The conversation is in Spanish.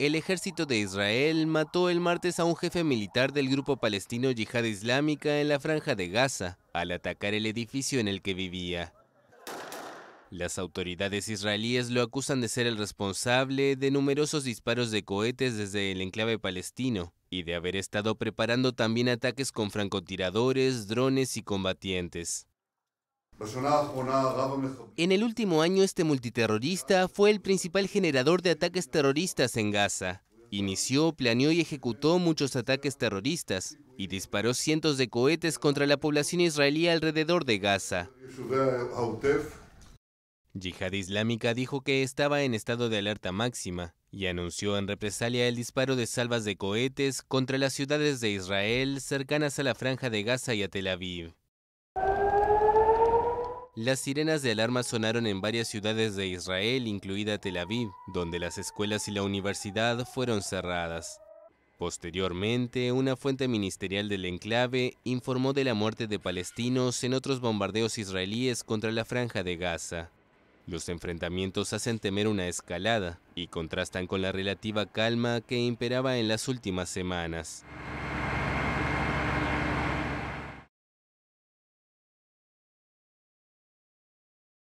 El ejército de Israel mató el martes a un jefe militar del grupo palestino Yihad Islámica en la franja de Gaza al atacar el edificio en el que vivía. Las autoridades israelíes lo acusan de ser el responsable de numerosos disparos de cohetes desde el enclave palestino y de haber estado preparando también ataques con francotiradores, drones y combatientes. En el último año este multiterrorista fue el principal generador de ataques terroristas en Gaza. Inició, planeó y ejecutó muchos ataques terroristas y disparó cientos de cohetes contra la población israelí alrededor de Gaza. Yihad Islámica dijo que estaba en estado de alerta máxima y anunció en represalia el disparo de salvas de cohetes contra las ciudades de Israel cercanas a la franja de Gaza y a Tel Aviv. Las sirenas de alarma sonaron en varias ciudades de Israel, incluida Tel Aviv, donde las escuelas y la universidad fueron cerradas. Posteriormente, una fuente ministerial del enclave informó de la muerte de palestinos en otros bombardeos israelíes contra la franja de Gaza. Los enfrentamientos hacen temer una escalada y contrastan con la relativa calma que imperaba en las últimas semanas.